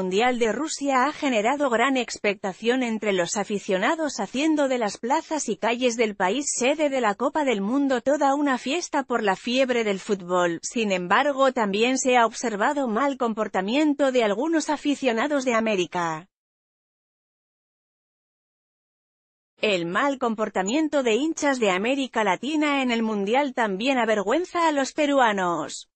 El Mundial de Rusia ha generado gran expectación entre los aficionados haciendo de las plazas y calles del país sede de la Copa del Mundo toda una fiesta por la fiebre del fútbol. Sin embargo también se ha observado mal comportamiento de algunos aficionados de América. El mal comportamiento de hinchas de América Latina en el Mundial también avergüenza a los peruanos.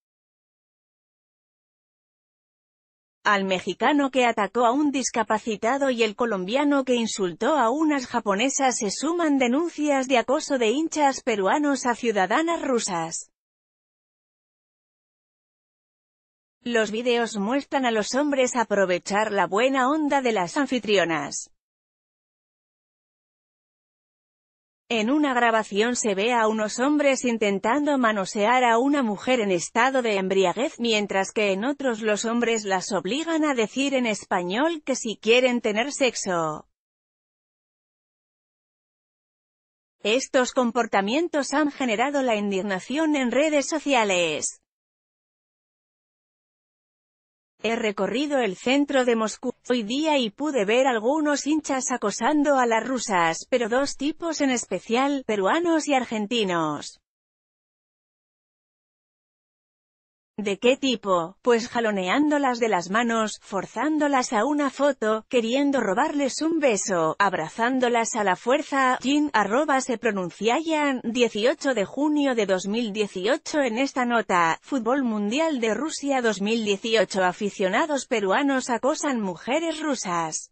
al mexicano que atacó a un discapacitado y el colombiano que insultó a unas japonesas se suman denuncias de acoso de hinchas peruanos a ciudadanas rusas. Los videos muestran a los hombres aprovechar la buena onda de las anfitrionas. En una grabación se ve a unos hombres intentando manosear a una mujer en estado de embriaguez, mientras que en otros los hombres las obligan a decir en español que si quieren tener sexo. Estos comportamientos han generado la indignación en redes sociales. He recorrido el centro de Moscú hoy día y pude ver algunos hinchas acosando a las rusas, pero dos tipos en especial, peruanos y argentinos. ¿De qué tipo? Pues jaloneándolas de las manos, forzándolas a una foto, queriendo robarles un beso, abrazándolas a la fuerza, Jin, arroba se pronunciayan, 18 de junio de 2018 en esta nota, Fútbol Mundial de Rusia 2018 Aficionados peruanos acosan mujeres rusas.